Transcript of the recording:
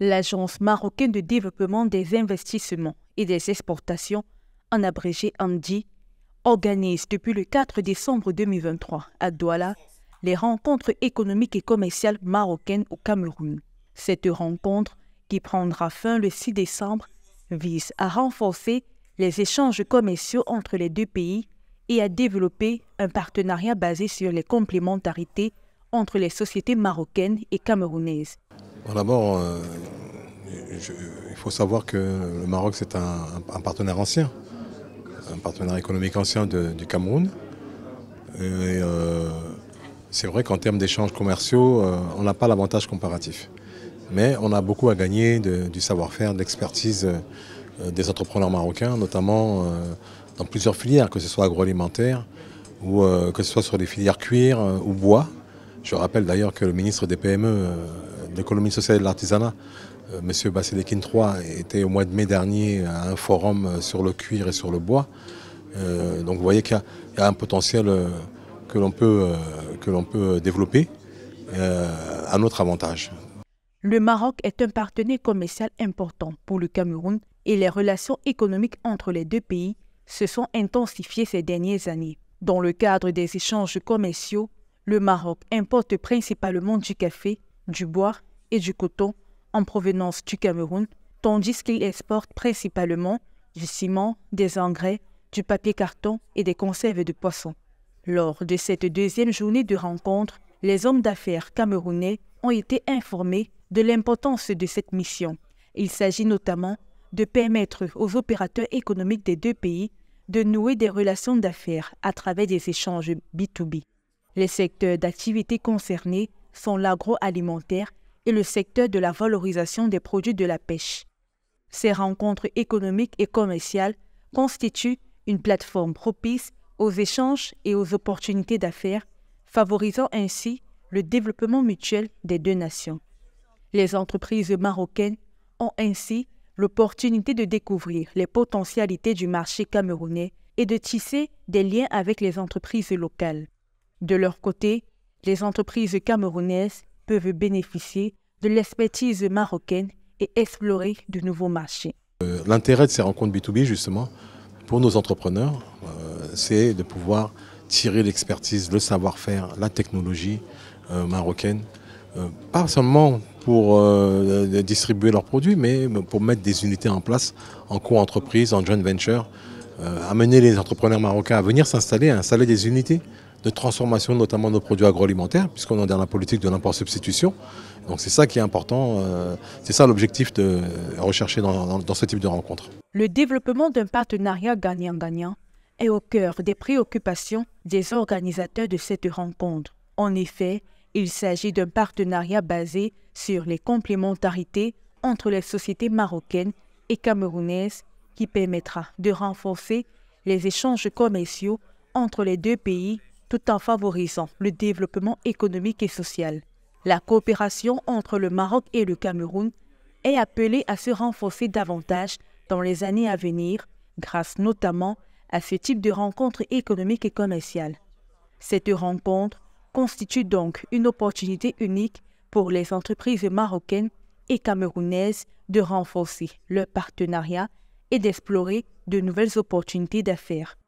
l'Agence marocaine de développement des investissements et des exportations, en abrégé ANDI, organise depuis le 4 décembre 2023 à Douala les rencontres économiques et commerciales marocaines au Cameroun. Cette rencontre, qui prendra fin le 6 décembre, vise à renforcer les échanges commerciaux entre les deux pays et à développer un partenariat basé sur les complémentarités entre les sociétés marocaines et camerounaises. D'abord, euh, il faut savoir que le Maroc, c'est un, partenaire ancien, un partenaire économique ancien du Cameroun. Et euh, c'est vrai qu'en termes d'échanges commerciaux, euh, on n'a pas l'avantage comparatif. Mais on a beaucoup à gagner du savoir-faire, de l'expertise des entrepreneurs marocains, notamment dans plusieurs filières, que ce soit agroalimentaire ou que ce soit sur les filières cuir ou bois. Je rappelle d'ailleurs que le ministre des PME l'économie sociale et de l'artisanat. Euh, Monsieur Bassédekine III était au mois de mai dernier à un forum euh, sur le cuir et sur le bois. Euh, donc vous voyez qu'il y, a un potentiel que l'on peut, que l'on peut développer à notre avantage. Le Maroc est un partenaire commercial important pour le Cameroun et les relations économiques entre les deux pays se sont intensifiées ces dernières années. Dans le cadre des échanges commerciaux, le Maroc importe principalement du café du bois et du coton en provenance du Cameroun, tandis qu'il exporte principalement du ciment, des engrais, du papier carton et des conserves de poissons. Lors de cette deuxième journée de rencontre, les hommes d'affaires camerounais ont été informés de l'importance de cette mission. Il s'agit notamment de permettre aux opérateurs économiques des deux pays de nouer des relations d'affaires à travers des échanges B2B. Les secteurs d'activité concernés sont l'agroalimentaire et le secteur de la valorisation des produits de la pêche. Ces rencontres économiques et commerciales constituent une plateforme propice aux échanges et aux opportunités d'affaires, favorisant ainsi le développement mutuel des deux nations. Les entreprises marocaines ont ainsi l'opportunité de découvrir les potentialités du marché camerounais et de tisser des liens avec les entreprises locales. De leur côté, les entreprises camerounaises peuvent bénéficier de l'expertise marocaine et explorer de nouveaux marchés. Euh, l'intérêt de ces rencontres B2B, justement, pour nos entrepreneurs, euh, c'est de pouvoir tirer l'expertise, le savoir-faire, la technologie euh, marocaine, pas seulement pour distribuer leurs produits, mais pour mettre des unités en place en co-entreprise, en joint venture, amener les entrepreneurs marocains à venir s'installer, à installer des unités de transformation notamment nos produits agroalimentaires, puisqu'on est dans la politique de l'import-substitution. Donc c'est ça qui est important, euh, c'est ça l'objectif de rechercher dans, ce type de rencontre. Le développement d'un partenariat gagnant-gagnant est au cœur des préoccupations des organisateurs de cette rencontre. En effet, il s'agit d'un partenariat basé sur les complémentarités entre les sociétés marocaines et camerounaises qui permettra de renforcer les échanges commerciaux entre les deux pays tout en favorisant le développement économique et social. La coopération entre le Maroc et le Cameroun est appelée à se renforcer davantage dans les années à venir, grâce notamment à ce type de rencontres économiques et commerciales. Cette rencontre constitue donc une opportunité unique pour les entreprises marocaines et camerounaises de renforcer leur partenariat et d'explorer de nouvelles opportunités d'affaires.